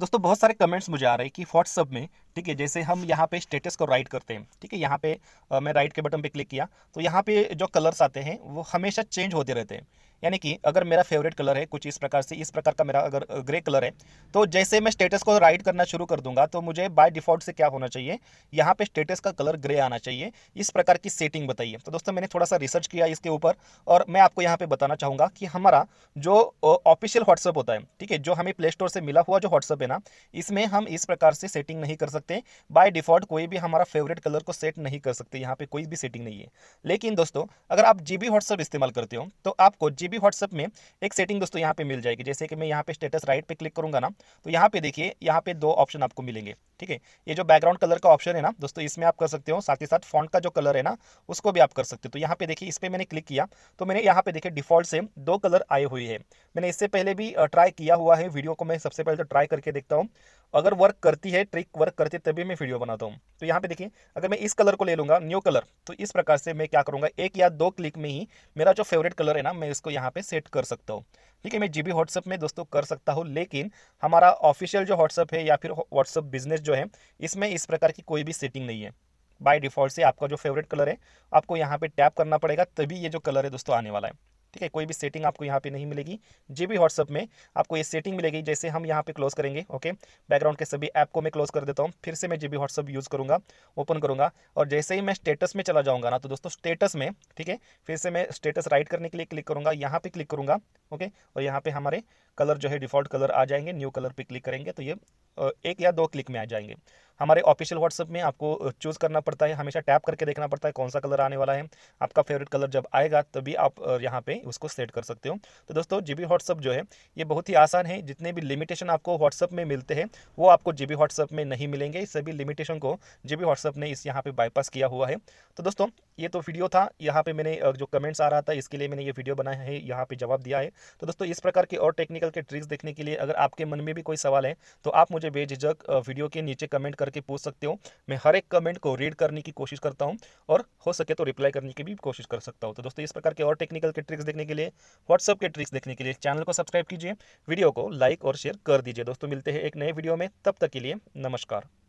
दोस्तों बहुत सारे कमेंट्स मुझे आ रहे हैं कि व्हाट्सअप में ठीक है जैसे हम यहाँ पे स्टेटस को राइट करते हैं ठीक है यहाँ पे आ, मैं राइट के बटन पे क्लिक किया तो यहाँ पे जो कलर्स आते हैं वो हमेशा चेंज होते रहते हैं यानी कि अगर मेरा फेवरेट कलर है कुछ इस प्रकार से इस प्रकार का मेरा अगर ग्रे कलर है तो जैसे मैं स्टेटस को राइट करना शुरू कर दूंगा तो मुझे बाय डिफॉल्ट से क्या होना चाहिए यहाँ पे स्टेटस का कलर ग्रे आना चाहिए इस प्रकार की सेटिंग बताइए तो दोस्तों मैंने थोड़ा सा रिसर्च किया इसके ऊपर और मैं आपको यहाँ पे बताना चाहूँगा कि हमारा जो ऑफिशियल व्हाट्सअप होता है ठीक है जो हमें प्ले स्टोर से मिला हुआ जो व्हाट्सअप है ना इसमें हम इस प्रकार से सेटिंग नहीं कर सकते बाय डिफॉल्ट कोई भी हमारा फेवरेट कलर को सेट नहीं कर सकते यहाँ पे कोई भी सेटिंग नहीं है लेकिन दोस्तों अगर आप जी बी व्हाट्सअप इस्तेमाल करते हो तो आपको जी जीबी व्हाट्सअप में एक सेटिंग दोस्तों यहाँ पे मिल जाएगी जैसे कि मैं यहाँ पे स्टेटस राइट पे क्लिक करूँगा ना तो यहाँ पे देखिए यहाँ पे दो ऑप्शन आपको मिलेंगे ठीक है ये जो बैकग्राउंड कलर का ऑप्शन है ना दोस्तों इसमें आप कर सकते हो साथ ही साथ फॉन्ट का जो कलर है ना उसको भी आप कर सकते हो तो यहाँ पे देखिए इस पर मैंने क्लिक किया तो मैंने यहाँ पे देखिए डिफॉल्ट से दो कलर आए हुए है मैंने इससे पहले भी ट्राई किया हुआ है वीडियो को मैं सबसे पहले तो ट्राई करके देखता हूँ अगर वर्क करती है ट्रिक वर्क करती है तभी मैं वीडियो बनाता हूँ तो यहाँ पे देखिए अगर मैं इस कलर को ले लूँगा न्यू कलर तो इस प्रकार से मैं क्या करूँगा एक या दो क्लिक में ही मेरा जो फेवरेट कलर है ना मैं इसको यहाँ पे सेट कर सकता हूँ ठीक है मैं जी बी व्हाट्सअप में दोस्तों कर सकता हूँ लेकिन हमारा ऑफिशियल जो व्हाट्सअप है या फिर व्हाट्सअप बिजनेस जो है इसमें इस प्रकार की कोई भी सेटिंग नहीं है बाय डिफ़ॉल्ट से आपका जो फेवरेट कलर है आपको यहाँ पे टैप करना पड़ेगा तभी ये जो कलर है दोस्तों आने वाला है ठीक है कोई भी सेटिंग आपको यहाँ पे नहीं मिलेगी जी भी व्हाट्सअप में आपको ये सेटिंग मिलेगी जैसे हम यहाँ पे क्लोज करेंगे ओके बैकग्राउंड के सभी ऐप को मैं क्लोज कर देता हूँ फिर से मैं जी बी व्हाट्सअप यूज़ करूँगा ओपन करूँगा और जैसे ही मैं स्टेटस में चला जाऊँगा ना तो दोस्तों स्टेटस में ठीक है फिर से मैं स्टेटस राइट करने के लिए क्लिक करूँगा यहाँ पर क्लिक करूँगा ओके और यहाँ पर हमारे कलर जो है डिफ़ॉल्ट कलर आ जाएंगे न्यू कलर पर क्लिक करेंगे तो ये एक या दो क्लिक में आ जाएंगे हमारे ऑफिशियल व्हाट्सअप में आपको चूज़ करना पड़ता है हमेशा टैप करके देखना पड़ता है कौन सा कलर आने वाला है आपका फेवरेट कलर जब आएगा तभी आप यहाँ पे उसको सेट कर सकते हो तो दोस्तों जी बी व्हाट्सअप जो है ये बहुत ही आसान है जितने भी लिमिटेशन आपको व्हाट्सअप में मिलते हैं वो आपको जी बी व्हाट्सअप में नहीं मिलेंगे सभी लिमिटेशन को जी बी व्हाट्सअप ने इस यहाँ पर बाईपास किया हुआ है तो दोस्तों ये तो वीडियो था यहाँ पे मैंने जो कमेंट्स आ रहा था इसके लिए मैंने ये वीडियो बनाया है यहाँ पे जवाब दिया है तो दोस्तों इस प्रकार के और टेक्निकल के ट्रिक्स देखने के लिए अगर आपके मन में भी कोई सवाल है तो आप मुझे बेझिझक वीडियो के नीचे कमेंट करके पूछ सकते हो मैं हर एक कमेंट को रीड करने की कोशिश करता हूँ और हो सके तो रिप्लाई करने की भी कोशिश कर सकता हूँ तो दोस्तों इस प्रकार के और टेक्निकल के ट्रिक्स देखने के लिए व्हाट्सअप के ट्रिक्स देखने के लिए चैनल को सब्सक्राइब कीजिए वीडियो को लाइक और शेयर कर दीजिए दोस्तों मिलते हैं एक नए वीडियो में तब तक के लिए नमस्कार